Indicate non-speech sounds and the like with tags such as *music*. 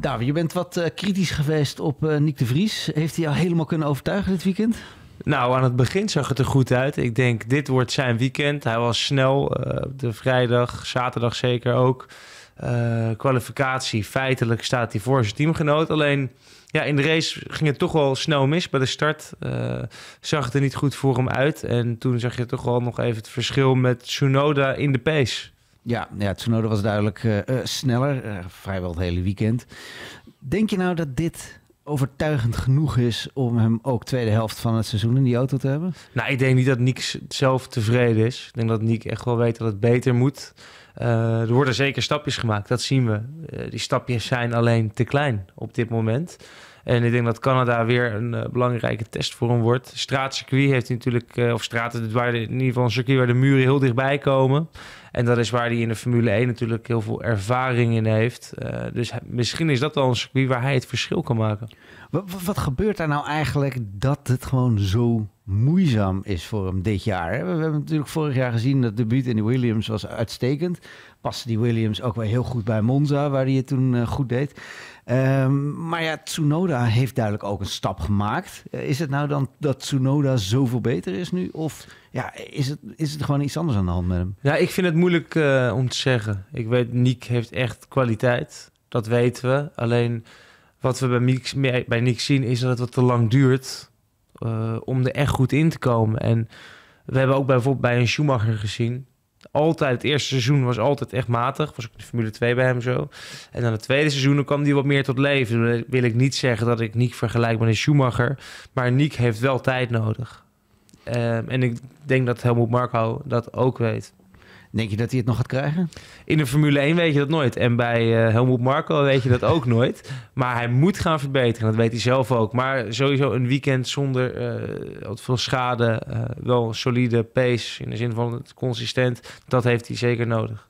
David, je bent wat eh, kritisch geweest op uh, Nick de Vries. Heeft hij jou helemaal kunnen overtuigen dit weekend? Nou, aan het begin zag het er goed uit. Ik denk, dit wordt zijn weekend. Hij was snel, uh, de vrijdag, zaterdag zeker ook. kwalificatie, feitelijk staat hij voor zijn teamgenoot. Alleen, ja, in de race ging het toch wel snel mis. Bij de start zag het er niet goed voor hem uit. En toen zag je toch wel nog even het verschil met Tsunoda in de pace. Ja, ja Tsunoda was duidelijk eh, eh, sneller, eh, vrijwel het hele weekend. Denk je nou dat dit overtuigend genoeg is om hem ook tweede helft van het seizoen in die auto te hebben? Nou, ik denk niet dat Nick zelf tevreden is. Ik denk dat Nick echt wel weet dat het beter moet. er worden zeker stapjes gemaakt, dat zien we. die stapjes zijn alleen te klein op dit moment. En ik denk dat Canada weer een belangrijke test voor hem wordt. Straatcircuit heeft natuurlijk, of straten in ieder geval een circuit waar de muren heel dichtbij komen. En dat is waar hij in de Formule 1 natuurlijk heel veel ervaring in heeft. Eh, dus misschien is dat wel een circuit waar hij het verschil kan maken. Wat, wat gebeurt daar nou eigenlijk dat het gewoon zo moeizaam is voor hem dit jaar. We hebben natuurlijk vorig jaar gezien dat debuut in de Williams was uitstekend. Pas die Williams ook wel heel goed bij Monza, waar hij het toen eh, goed deed. Ehm, maar ja, Tsunoda heeft duidelijk ook een stap gemaakt. Eh, is het nou dan dat Tsunoda zoveel beter is nu? Of ja, is, het, is het gewoon iets anders aan de hand met hem? Ja, ik vind het moeilijk eh, om te zeggen. Ik weet, Nick heeft echt kwaliteit. Dat weten we. Alleen wat we bij Nick, bij Nick zien is dat het wat te lang duurt eh, om er echt goed in te komen. En we hebben ook bijvoorbeeld bij een Schumacher gezien. Altijd, het eerste seizoen was altijd echt matig. Was ook de Formule 2 bij hem zo. En dan het tweede seizoen dan kwam hij wat meer tot leven. Dan wil ik niet zeggen dat ik Niek vergelijk met een Schumacher. Maar Niek heeft wel tijd nodig. Ehm, en ik denk dat Helmoet Marco dat ook weet. Denk je dat hij het nog gaat krijgen? In de Formule 1 weet je dat nooit. En bij uh, Helmoet Marco weet je dat ook *laughs* nooit. Maar hij moet gaan verbeteren. Dat weet hij zelf ook. Maar sowieso een weekend zonder uh, veel schade. Uh, wel solide pace. In de zin van het consistent. Dat heeft hij zeker nodig.